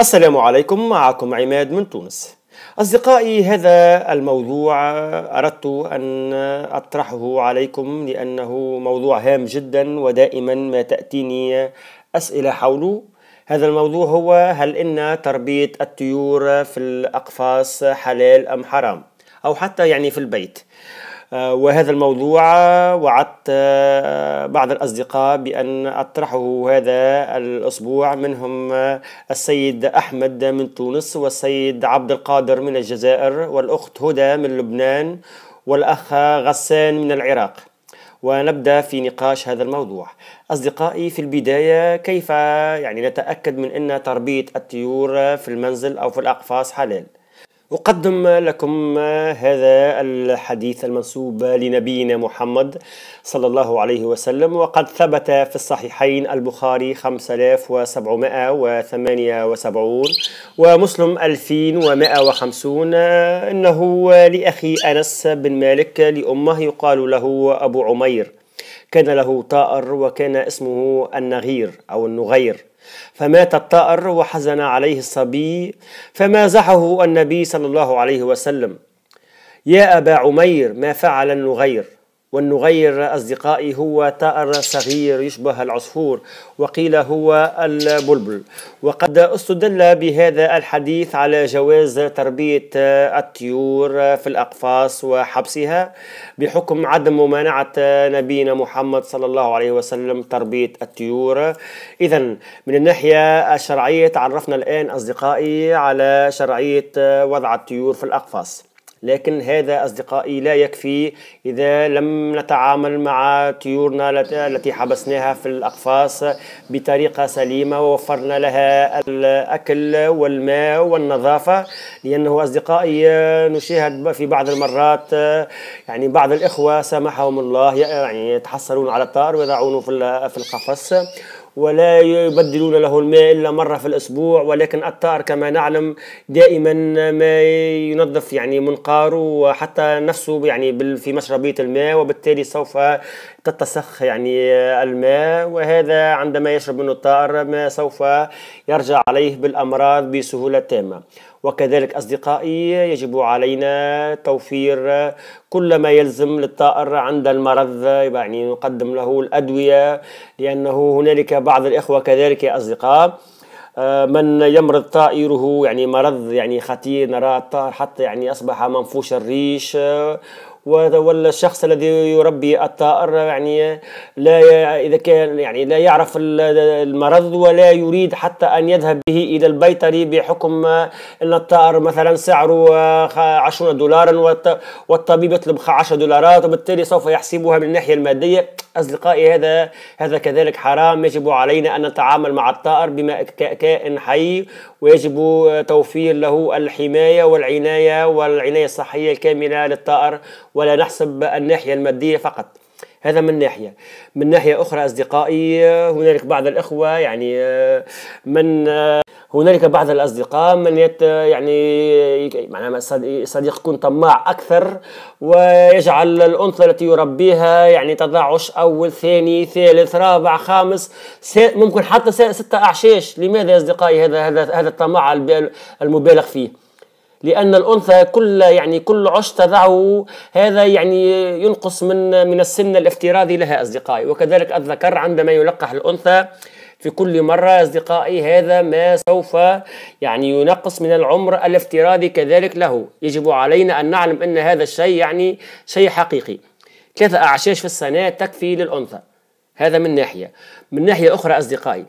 السلام عليكم معكم عماد من تونس أصدقائي هذا الموضوع أردت أن أطرحه عليكم لأنه موضوع هام جدا ودائما ما تأتيني أسئلة حوله هذا الموضوع هو هل إن تربية الطيور في الأقفاص حلال أم حرام أو حتى يعني في البيت آه، وهذا الموضوع آه، وعدت آه، بعض الأصدقاء بأن أطرحه هذا الأسبوع منهم السيد أحمد من تونس والسيد عبد القادر من الجزائر والأخت هدى من لبنان والأخ غسان من العراق ونبدا في نقاش هذا الموضوع. اصدقائي في البدايه كيف يعني نتاكد من ان تربيه الطيور في المنزل او في الاقفاص حلال؟ أقدم لكم هذا الحديث المنسوب لنبينا محمد صلى الله عليه وسلم وقد ثبت في الصحيحين البخاري 5778 ومسلم 2150 إنه لأخي أنس بن مالك لأمه يقال له أبو عمير كان له طائر وكان اسمه النغير أو النغير فمات الطائر وحزن عليه الصبي فمازحه النبي صلى الله عليه وسلم يا أبا عمير ما فعل النغير والنغير أصدقائي هو طائر صغير يشبه العصفور وقيل هو البلبل وقد استدل بهذا الحديث على جواز تربية الطيور في الأقفاص وحبسها بحكم عدم ممانعة نبينا محمد صلى الله عليه وسلم تربية الطيور إذا من الناحية الشرعية تعرفنا الآن أصدقائي على شرعية وضع الطيور في الأقفاص لكن هذا أصدقائي لا يكفي إذا لم نتعامل مع طيورنا التي حبسناها في الأقفاص بطريقة سليمة ووفرنا لها الأكل والماء والنظافة لأنه أصدقائي نشاهد في بعض المرات يعني بعض الإخوة سامحهم الله يعني يتحصلون على الطائر ويضعونه في القفص ولا يبدلون له الماء إلا مرة في الأسبوع ولكن الطائر كما نعلم دائما ما ينظف يعني منقاره وحتى نفسه يعني في مشربية الماء وبالتالي سوف تتسخ يعني الماء وهذا عندما يشرب منه الطائر ما سوف يرجع عليه بالأمراض بسهولة تامة وكذلك أصدقائي يجب علينا توفير كل ما يلزم للطائر عند المرض يعني نقدم له الأدوية لأنه هنالك بعض الإخوة كذلك يا أصدقاء آه، من يمرض طائره يعني مرض يعني خطير نرى الطائر حتى يعني أصبح منفوش الريش ولا الشخص الذي يربي الطائر يعني لا اذا كان يعني لا يعرف المرض ولا يريد حتى ان يذهب به الى البيطري بحكم ان الطائر مثلا سعره 20 دولارا والطبيب يطلب 10 دولارات وبالتالي سوف يحسبها من الناحيه الماديه اصدقائي هذا هذا كذلك حرام يجب علينا ان نتعامل مع الطائر بما كائن حي ويجب توفير له الحمايه والعنايه والعنايه الصحيه الكامله للطائر و ولا نحسب الناحية المادية فقط هذا من ناحية من ناحية أخرى أصدقائي هنالك بعض الإخوة يعني آه، من آه، هنالك بعض الأصدقاء من يت يعني معناها صديق يكون طماع أكثر ويجعل الأنثى التي يربيها يعني تضعش أول ثاني ثالث رابع خامس ممكن حتى ستة أعشاش لماذا يا أصدقائي هذا هذا هذا الطماع المبالغ فيه لأن الأنثى كل يعني كل عش تضعه هذا يعني ينقص من من السن الافتراضي لها أصدقائي وكذلك الذكر عندما يلقح الأنثى في كل مرة أصدقائي هذا ما سوف يعني ينقص من العمر الافتراضي كذلك له يجب علينا أن نعلم أن هذا الشيء يعني شيء حقيقي ثلاثة أعشاش في السنة تكفي للأنثى هذا من ناحية من ناحية أخرى أصدقائي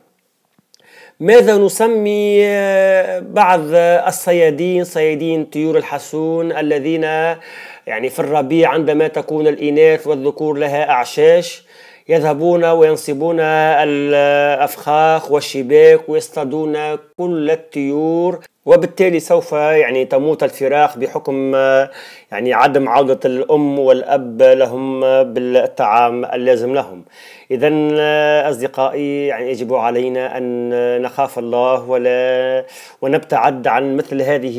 ماذا نسمي آه، بعض الصيادين صيادين طيور الحسون الذين يعني في الربيع عندما تكون الإناث والذكور لها أعشاش يذهبون وينصبون الأفخاخ والشباك ويصطادون كل الطيور وبالتالي سوف يعني تموت الفراخ بحكم يعني عدم عودة الأم والأب لهم بالطعام اللازم لهم إذا أصدقائي يعني يجب علينا أن نخاف الله ولا ونبتعد عن مثل هذه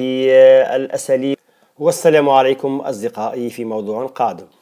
الأساليب والسلام عليكم أصدقائي في موضوع قادم